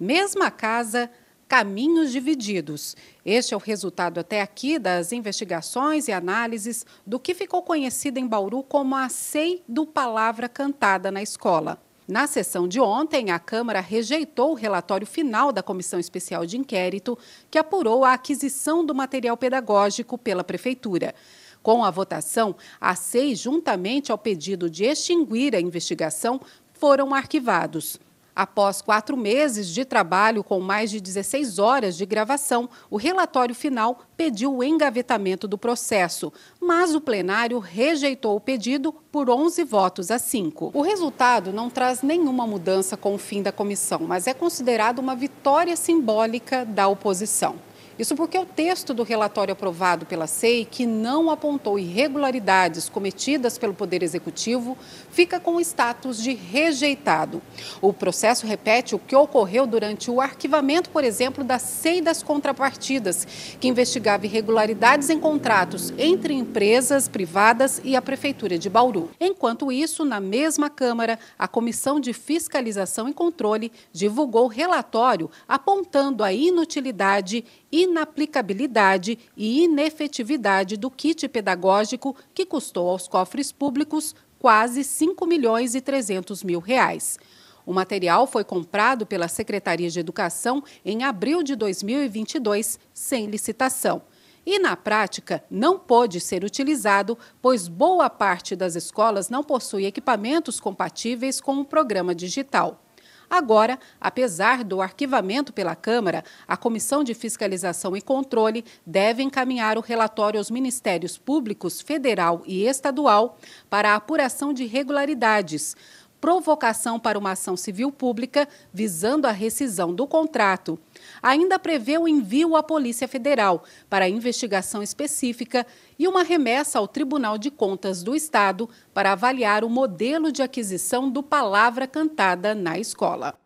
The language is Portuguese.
Mesma casa, caminhos divididos. Este é o resultado até aqui das investigações e análises do que ficou conhecido em Bauru como a SEI do Palavra Cantada na escola. Na sessão de ontem, a Câmara rejeitou o relatório final da Comissão Especial de Inquérito, que apurou a aquisição do material pedagógico pela Prefeitura. Com a votação, a SEI, juntamente ao pedido de extinguir a investigação, foram arquivados. Após quatro meses de trabalho com mais de 16 horas de gravação, o relatório final pediu o engavetamento do processo, mas o plenário rejeitou o pedido por 11 votos a 5. O resultado não traz nenhuma mudança com o fim da comissão, mas é considerado uma vitória simbólica da oposição. Isso porque é o texto do relatório aprovado pela SEI, que não apontou irregularidades cometidas pelo Poder Executivo, fica com o status de rejeitado. O processo repete o que ocorreu durante o arquivamento, por exemplo, da SEI das Contrapartidas, que investigava irregularidades em contratos entre empresas privadas e a Prefeitura de Bauru. Enquanto isso, na mesma Câmara, a Comissão de Fiscalização e Controle divulgou relatório apontando a inutilidade e inaplicabilidade e inefetividade do kit pedagógico que custou aos cofres públicos quase 5 milhões e 300 mil reais. O material foi comprado pela Secretaria de Educação em abril de 2022, sem licitação. E, na prática, não pôde ser utilizado, pois boa parte das escolas não possui equipamentos compatíveis com o programa digital. Agora, apesar do arquivamento pela Câmara, a Comissão de Fiscalização e Controle deve encaminhar o relatório aos Ministérios Públicos Federal e Estadual para a apuração de irregularidades provocação para uma ação civil pública visando a rescisão do contrato. Ainda prevê o envio à Polícia Federal para investigação específica e uma remessa ao Tribunal de Contas do Estado para avaliar o modelo de aquisição do Palavra Cantada na escola.